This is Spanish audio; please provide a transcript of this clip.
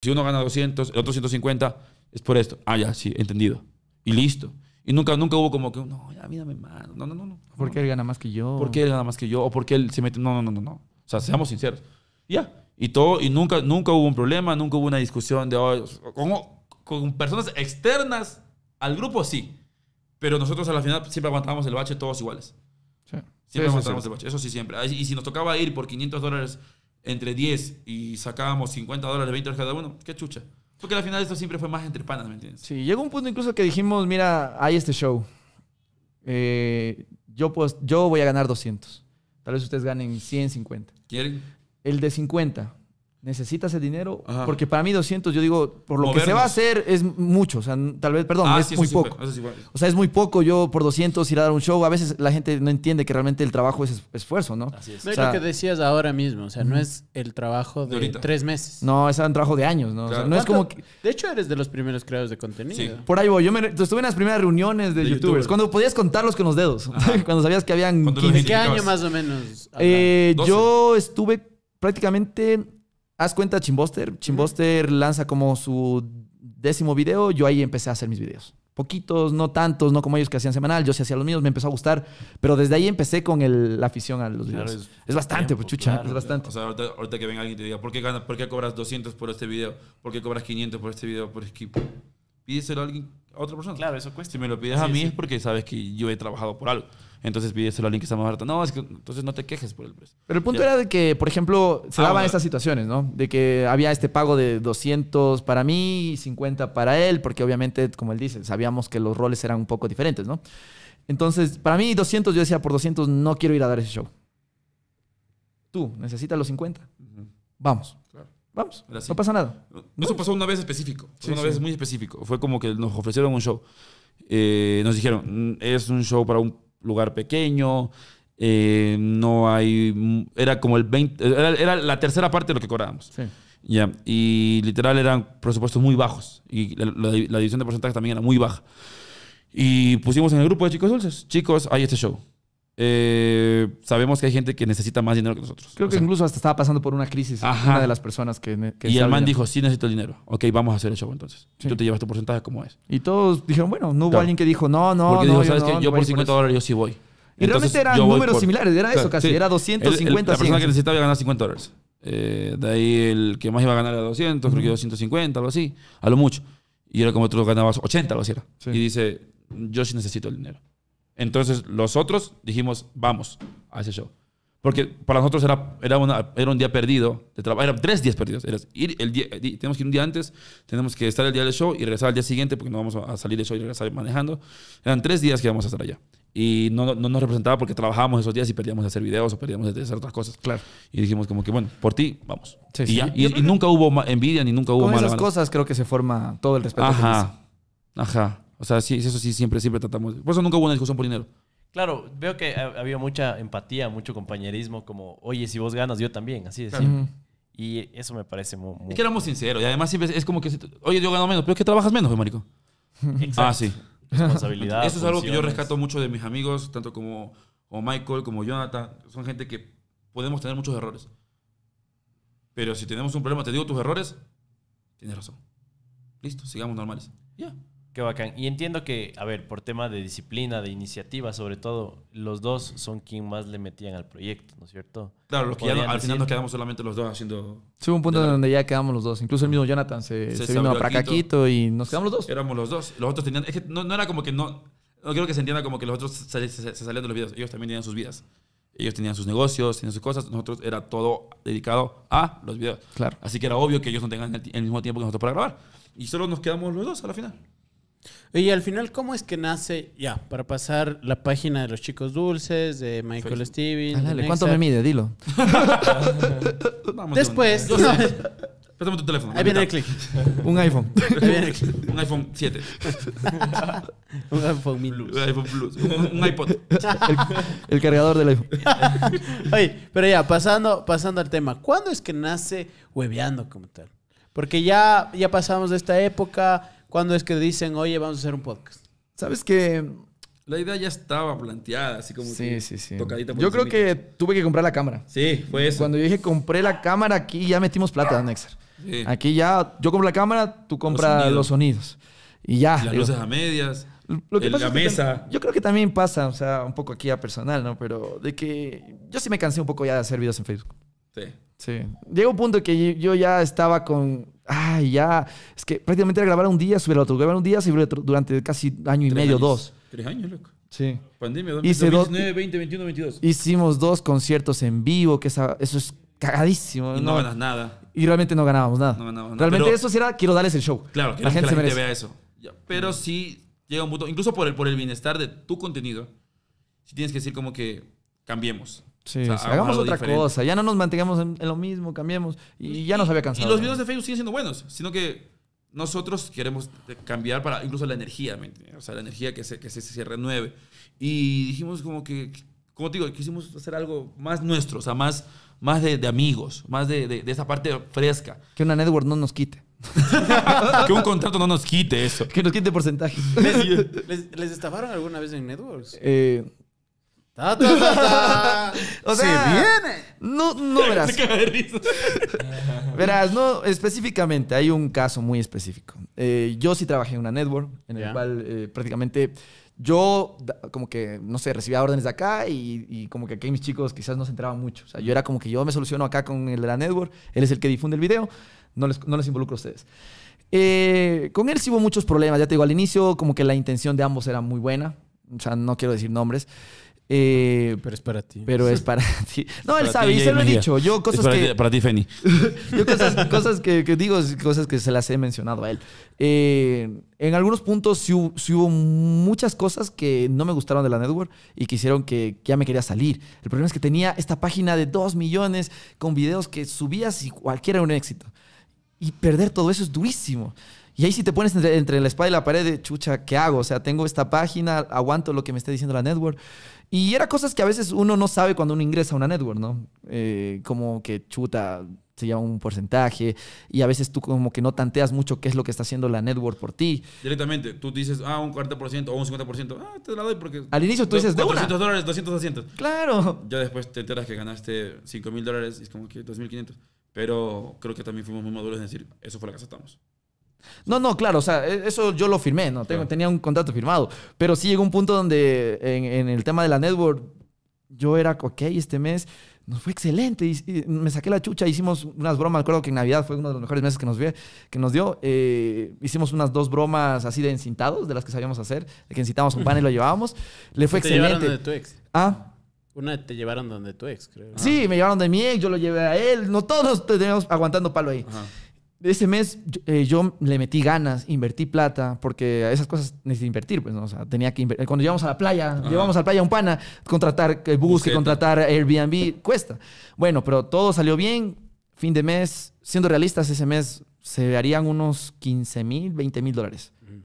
Si uno gana 200, el otro 150 es por esto. Ah, ya, sí, entendido. Y listo. Y nunca, nunca hubo como que, no, ya mírame mano, No, no, no. no ¿Por qué él gana más que yo? ¿Por qué él gana más que yo? ¿O por qué él se mete? No, no, no, no. O sea, seamos sinceros. Ya. Y todo, y nunca, nunca hubo un problema, nunca hubo una discusión de, con, personas externas al grupo, sí. Pero nosotros a la final siempre aguantábamos el bache todos iguales. Sí. Siempre aguantamos aguantábamos el bache. Eso sí, siempre. Y si nos tocaba ir por 500 dólares entre 10 y sacábamos 50 dólares, 20 dólares cada uno, qué chucha. Porque al final esto siempre fue más entre panas, ¿me entiendes? Sí, llegó un punto incluso que dijimos, mira, hay este show. Eh, yo, pues, yo voy a ganar 200. Tal vez ustedes ganen 150. ¿Quieren? El de 50 necesitas el dinero, porque para mí 200, yo digo, por lo que se va a hacer es mucho, o sea, tal vez, perdón, ah, es muy poco. o sea, es muy poco yo por 200 ir a dar un show, a veces la gente no entiende que realmente el trabajo es esfuerzo, ¿no? Así es. No es lo que decías ahora mismo, o sea, no es el trabajo de, tres meses. No, es un trabajo de años, ¿no? no es como De hecho, eres de los primeros creadores de contenido. Por ahí voy, yo estuve en las primeras reuniones de, YouTubers, cuando podías contarlos con los dedos, cuando sabías que habían... ¿De qué año más o menos? Eh, yo estuve prácticamente Haz cuenta Chimboster. Chimboster lanza como su décimo video. Yo ahí empecé a hacer mis videos. Poquitos, no tantos, no como ellos que hacían semanal. Yo sí hacía los míos, me empezó a gustar. Pero desde ahí empecé con la afición a los videos. Es, bastante, pues, chucha. es bastante. O sea, ahorita, que venga alguien y te diga, ¿por qué, ¿por qué cobras 200 por este video? ¿Por qué cobras 500 por este video? Por equipo pídeselo a alguien, otra persona. Claro, eso cuesta. Si me lo pides a mí es porque sabes que yo he trabajado por algo. Entonces pídeselo a alguien que está más barato. No, entonces no te quejes por el precio. Pero el punto era de que, por ejemplo, se daban estas situaciones, ¿no? De que había este pago de 200 para mí y 50 para él, porque obviamente, como él dice, sabíamos que los roles eran un poco diferentes, ¿no? Entonces, para mí 200, yo decía, por 200 no quiero ir a dar ese show. Tú, necesitas los 50. Vamos. Claro. Vamos, no pasa nada. Eso pasó una vez específico, una vez muy específico. Fue como que nos ofrecieron un show. Eh, nos dijeron, mm, es un show para un lugar pequeño, eh, no hay... Mm, era como el 20... Era, la tercera parte de lo que cobrábamos. Ya, y literal eran presupuestos muy bajos. Y la, la división de porcentajes también era muy baja. Y pusimos en el grupo de Chicos Dulces, chicos, hay este show. Eh, sabemos que hay gente que necesita más dinero que nosotros. Creo que incluso hasta estaba pasando por una crisis. Una de las personas que. y el man dijo: Sí, necesito el dinero. Ok, vamos a hacer el show entonces. Sí. Tú te llevas tu porcentaje como es. Y todos dijeron: Bueno, no hubo alguien que dijo: No, no, Porque Dijo, ¿sabes que yo por 50 dólares yo sí voy. Y realmente eran números similares. Era eso casi. Era 250 el, La persona que necesitaba iba a ganar 50 dólares. Eh, de ahí el que más iba a ganar era 200, creo que 250, algo así. A lo mucho. Y era como tú ganabas 80, algo así. Era. Y dice: Yo sí necesito el dinero. Entonces los otros dijimos, vamos a ese show. Porque para nosotros era, era, un día perdido de trabajo, eran tres días perdidos. Era el día, tenemos que ir un día antes, tenemos que estar el día del show y regresar al día siguiente porque no vamos a salir del show y regresar manejando. Eran tres días que íbamos a estar allá. Y no, nos representaba porque trabajábamos esos días y perdíamos de hacer videos o perdíamos de hacer otras cosas. Claro. Y dijimos como que, bueno, por ti, vamos. y, nunca hubo envidia ni nunca hubo Con cosas creo que se forma todo el respeto. Ajá, ajá. O sea, eso sí, siempre, siempre tratamos. Por eso nunca hubo una discusión por dinero. Claro, veo que había mucha empatía, mucho compañerismo, como, oye, si vos ganas, yo también, así de Y eso me parece muy, Es que éramos sinceros, y además siempre es como que, oye, yo gano menos, pero es que trabajas menos, pues, marico. Exacto. Ah, sí. Responsabilidad. Eso es algo que yo rescato mucho de mis amigos, tanto como, Michael, como Jonathan. Son gente que podemos tener muchos errores. Pero si tenemos un problema, te digo tus errores, tienes razón. Listo, sigamos normales. Ya. Qué bacán. Y entiendo que, a ver, por tema de disciplina, de iniciativa, sobre todo, los dos son quien más le metían al proyecto, ¿no es cierto? Claro, los que al final nos quedamos solamente los dos haciendo... Sí, un punto donde ya quedamos los dos. Incluso el mismo Jonathan se, se, vino a Pracaquito y nos quedamos los dos. Éramos los dos. Los otros tenían... Es que no, no era como que no... No quiero que se entienda como que los otros se, salían de los videos. Ellos también tenían sus vidas. Ellos tenían sus negocios, tenían sus cosas. Nosotros era todo dedicado a los videos. Claro. Así que era obvio que ellos no tengan el mismo tiempo que nosotros para grabar. Y solo nos quedamos los dos a la final. Y al final, ¿cómo es que nace, ya, para pasar la página de los chicos dulces, de Michael Stevens? Ah, dale, ¿Cuánto me mide? Dilo. Vamos Después, Pásame tu teléfono. ahí viene el clic. Un iPhone. Un iPhone 7. Un iPhone Plus. Un iPhone Plus. Un, iPod. El, cargador del iPhone. Oye, pero ya, pasando, pasando al tema. ¿Cuándo es que nace hueveando como tal? Porque ya, ya pasamos de esta época ¿Cuándo es que dicen, oye, vamos a hacer un podcast? Sabes que... La idea ya estaba planteada, así como sí, tocadita. yo creo que tuve que comprar la cámara. Sí, fue eso. Cuando yo dije compré la cámara, aquí ya metimos plata, Nexer. Sí. Aquí ya, yo compro la cámara, tú compras los, sonidos. Y ya. Las luces a medias. Lo que pasa la mesa. Yo creo que también pasa, o sea, un poco aquí a personal, ¿no? Pero de que yo sí me cansé un poco ya de hacer videos en Facebook. Sí. Sí. Llega un punto que yo ya estaba con ay, ya, es que prácticamente era grabar un día, subir el otro, grabar un día, subir otro durante casi año y medio, dos. Tres años, loco. Sí. Pandemia, 2019, 2020, 2021, 2022. Hicimos dos conciertos en vivo, que esa, eso es cagadísimo. Y no, no, ganas nada. Y realmente no ganábamos nada. No ganábamos nada. Realmente eso sí era, quiero darles el show. Claro, la gente, que la se gente vea eso. Pero sí llega un punto, incluso por el, por el bienestar de tu contenido, si sí tienes que decir como que cambiemos hagamos otra cosa. Ya no nos mantengamos en, lo mismo, cambiemos. Y, pues, ya nos había cansado. Y los videos de Facebook siguen siendo buenos, sino que nosotros queremos cambiar para incluso la energía, O sea, la energía que se, se, renueve. Y dijimos como que, como te digo, quisimos hacer algo más nuestro, o sea, más, más de, amigos, más de, esa parte fresca. Que una network no nos quite. que un contrato no nos quite eso. Que nos quite porcentaje. ¿Les, les estafaron alguna vez en networks? Eh o sea, se viene. No, no verás. verás, no, específicamente, hay un caso muy específico. Eh, yo sí trabajé en una network en el cual eh, prácticamente yo como que, no sé, recibía órdenes de acá y, como que aquí mis chicos quizás no se entraban mucho. O sea, yo era como que yo me soluciono acá con el de la network, él es el que difunde el video, no les, no involucro a ustedes. Eh, con él sí hubo muchos problemas, ya te digo, al inicio como que la intención de ambos era muy buena, o sea, no quiero decir nombres. Eh, pero es para ti. Pero es para ti. No, él sabe, y se lo he dicho. Yo cosas que. para ti, Feni. yo cosas, que, digo, cosas que se las he mencionado a él. Eh, en algunos puntos sí, hubo muchas cosas que no me gustaron de la network y que hicieron que, que, ya me quería salir. El problema es que tenía esta página de 2 millones con videos que subías y cualquiera era un éxito. Y perder todo eso es durísimo. Y ahí si te pones entre, entre, la espada y la pared, chucha, ¿qué hago? O sea, tengo esta página, aguanto lo que me está diciendo la network. Y era cosas que a veces uno no sabe cuando uno ingresa a una network, ¿no? Eh, como que chuta, se lleva un porcentaje y a veces tú como que no tanteas mucho qué es lo que está haciendo la network por ti. Directamente, tú dices, ah, un 40% o un 50%, ah, te la doy porque... Al inicio tú dices, de dólares, 200, 200. Claro. Ya después te enteras que ganaste 5 mil dólares y es como que 2.500. Pero creo que también fuimos muy maduros en decir, eso fue la que estamos no, no, claro, o sea, e-, eso yo lo firmé, ¿no? Tengo, Tenía un contrato firmado. Pero sí llegó un punto donde en, el tema de la network, yo era, ok, este mes nos fue excelente. me saqué la chucha, hicimos unas bromas. Recuerdo que en Navidad fue uno de los mejores meses que nos, que nos dio. Eh, hicimos unas dos bromas así de encintados, de las que sabíamos hacer, de que encintamos un pan y lo llevábamos. Le fue ¿Te Llevaron de tu ex? Ah. Una te llevaron donde tu ex, creo. Sí, me llevaron de mi ex, yo lo llevé a él. No todos teníamos aguantando palo ahí ese mes eh, yo le metí ganas, invertí plata, porque esas cosas necesito invertir, pues, ¿no? O sea, tenía que Cuando llevamos a la playa, llevamos a la playa un pana, contratar el bus, que contratar Airbnb, cuesta. Bueno, pero todo salió bien. Fin de mes, siendo realistas, ese mes se harían unos 15 mil, 20 mil dólares.